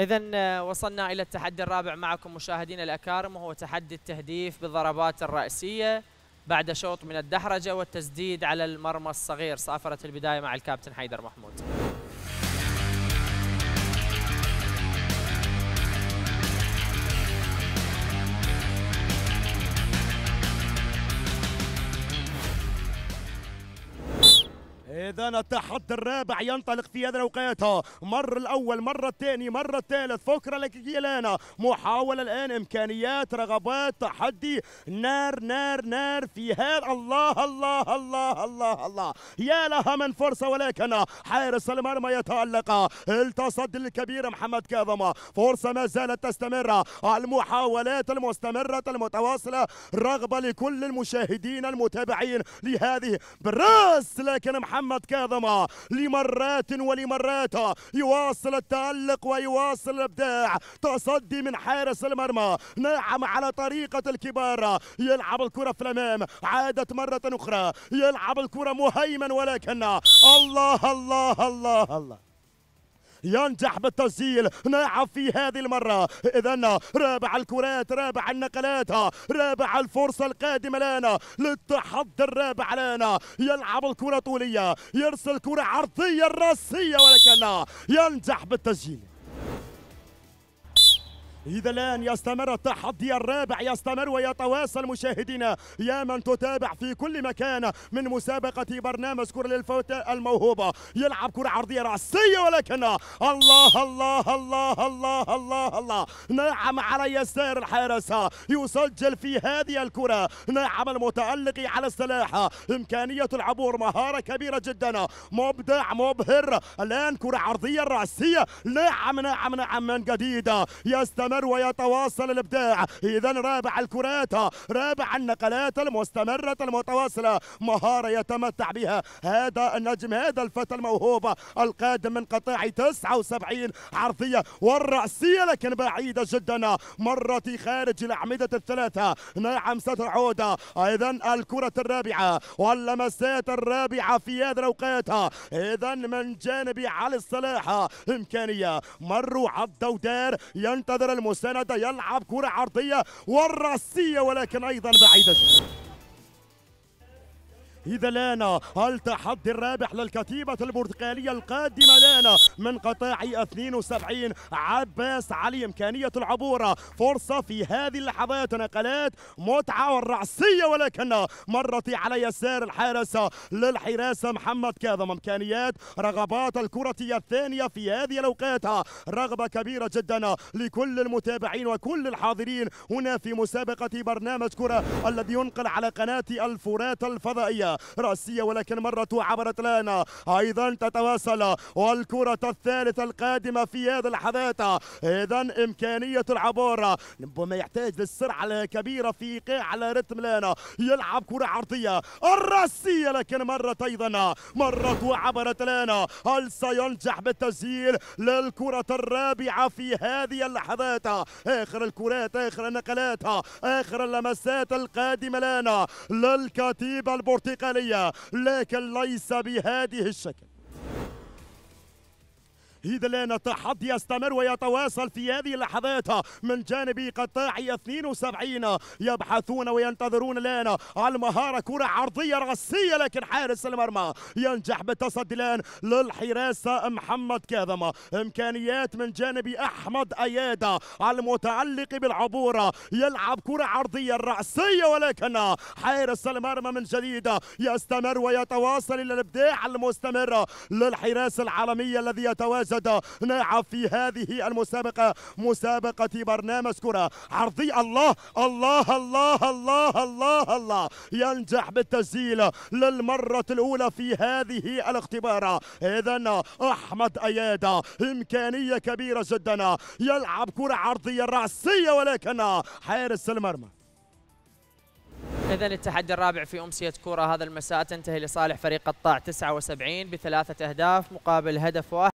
إذا آه، وصلنا إلى التحدي الرابع معكم مشاهدينا الأكارم وهو تحدي التهديف بالضربات الرأسية بعد شوط من الدحرجة والتسديد على المرمى الصغير صافرة البداية مع الكابتن حيدر محمود إذا التحدي الرابع ينطلق في هذه الأوقات مر الأول مرة الثاني مرة الثالث فكرة لك جيلانا محاولة الآن إمكانيات رغبات تحدي نار نار نار في هذا الله الله الله الله الله يا لها من فرصة ولكن حارس المرمى يتألق التصدي الكبير محمد كاظم فرصة ما زالت تستمر المحاولات المستمرة المتواصلة رغبة لكل المشاهدين المتابعين لهذه براس لكن محمد مرات كاظمة لمرات ولمرات يواصل التألق ويواصل الإبداع تصدي من حارس المرمى نعم على طريقة الكبار يلعب الكرة في الأمام عادت مرة أخرى يلعب الكرة مهيمن ولكن الله الله الله الله, الله. ينجح بالتسجيل نلعب في هذه المرة إذا رابع الكرات رابع النقلات رابع الفرصة القادمة لنا للتحدي الرابع لنا يلعب الكرة طولية يرسل كرة عرضية راسية ولكن ينجح بالتسجيل إذا الآن يستمر التحدي الرابع يستمر ويتواصل مشاهدينا يا من تتابع في كل مكان من مسابقة برنامج كرة للفتاة الموهوبة يلعب كرة عرضية رأسية ولكن الله الله الله الله الله الله نعم على يسار الحارس يسجل في هذه الكرة نعم المتألق على السلاح إمكانية العبور مهارة كبيرة جدا مبدع مبهر الآن كرة عرضية رأسية نعم نعم نعم من جديد يستمر الانتصار ويتواصل الابداع اذا رابع الكرات رابع النقلات المستمرة المتواصلة مهارة يتمتع بها هذا النجم هذا الفتى الموهوب القادم من قطاع 79 عرضية والرأسية لكن بعيدة جدا مرت خارج الأعمدة الثلاثة نعم ستعود اذا الكرة الرابعة واللمسات الرابعة في هذا الأوقات اذا من جانب علي الصلاح إمكانية مروا عض ودار ينتظر المساندة يلعب كرة عرضية والراسية ولكن أيضا بعيدة جدا إذا لانا التحدي الرابح للكتيبة البرتقالية القادمة لانا من قطاع 72 عباس علي إمكانية العبور فرصة في هذه اللحظات نقلات متعة والرعسية ولكن مرت على يسار الحارس للحراسة محمد كاظم إمكانيات رغبات الكرة الثانية في هذه الأوقات رغبة كبيرة جدا لكل المتابعين وكل الحاضرين هنا في مسابقة برنامج كرة الذي ينقل على قناة الفرات الفضائية راسية ولكن مرت وعبرت لنا أيضا تتواصل والكرة الثالثة القادمة في هذا الحداثة إذا إمكانية العبور ربما يحتاج للسرعة الكبيرة في إيقاع على رتم لنا يلعب كرة عرضية الراسية لكن مرت أيضا مرت وعبرت لنا هل سينجح بالتسجيل للكرة الرابعة في هذه اللحظات آخر الكرات آخر النقلات آخر اللمسات القادمة لنا للكتيبة البرتقالية الانتقالية لكن ليس بهذه الشكل إذا لان التحدي يستمر ويتواصل في هذه اللحظات من جانب قطاع 72 يبحثون وينتظرون الآن المهارة كرة عرضية رأسية لكن حارس المرمى ينجح بالتصدي الآن للحراسة محمد كاظم إمكانيات من جانب أحمد أيادة المتعلق بالعبور يلعب كرة عرضية رأسية ولكن حارس المرمى من جديد يستمر ويتواصل إلى الإبداع المستمر للحراس العالمية الذي يتواجد جسد نلعب في هذه المسابقة مسابقة برنامج كرة عرضي الله الله الله الله الله الله ينجح بالتسجيل للمرة الأولى في هذه الاختبار إذا أحمد أيادة إمكانية كبيرة جدا يلعب كرة عرضية رأسية ولكن حارس المرمى إذا التحدي الرابع في أمسية كرة هذا المساء تنتهي لصالح فريق الطاع 79 بثلاثة أهداف مقابل هدف واحد